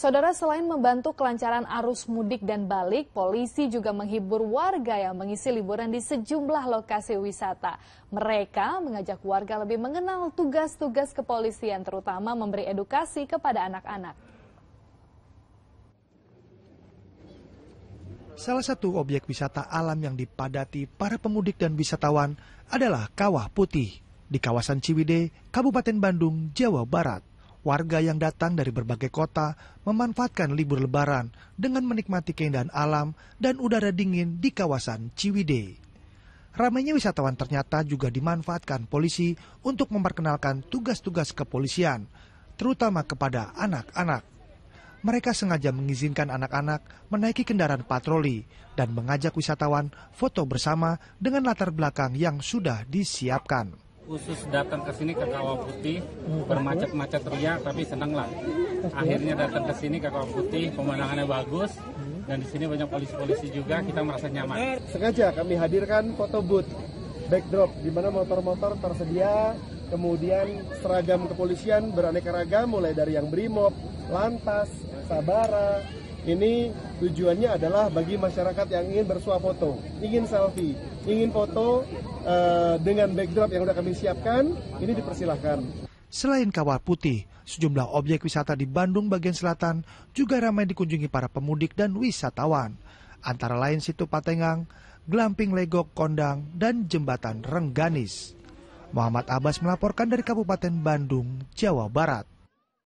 Saudara selain membantu kelancaran arus mudik dan balik, polisi juga menghibur warga yang mengisi liburan di sejumlah lokasi wisata. Mereka mengajak warga lebih mengenal tugas-tugas kepolisian terutama memberi edukasi kepada anak-anak. Salah satu objek wisata alam yang dipadati para pemudik dan wisatawan adalah Kawah Putih di kawasan Ciwide, Kabupaten Bandung, Jawa Barat warga yang datang dari berbagai kota memanfaatkan libur lebaran dengan menikmati keindahan alam dan udara dingin di kawasan Ciwide. Ramainya wisatawan ternyata juga dimanfaatkan polisi untuk memperkenalkan tugas-tugas kepolisian, terutama kepada anak-anak. Mereka sengaja mengizinkan anak-anak menaiki kendaraan patroli dan mengajak wisatawan foto bersama dengan latar belakang yang sudah disiapkan khusus datang ke sini ke Kawah Putih hmm. bermacet-macet ria tapi senang lah. Hmm. Akhirnya datang ke sini ke Kawah Putih pemandangannya bagus hmm. dan di sini banyak polisi-polisi juga kita merasa nyaman. Sengaja kami hadirkan foto booth backdrop di mana motor-motor tersedia kemudian seragam kepolisian beraneka ragam mulai dari yang brimob, lantas, sabara, ini tujuannya adalah bagi masyarakat yang ingin bersuah foto, ingin selfie, ingin foto uh, dengan backdrop yang sudah kami siapkan, ini dipersilahkan. Selain Kawah Putih, sejumlah objek wisata di Bandung bagian selatan juga ramai dikunjungi para pemudik dan wisatawan. Antara lain Situ Patengang, Glamping Legok Kondang, dan Jembatan Rengganis. Muhammad Abbas melaporkan dari Kabupaten Bandung, Jawa Barat.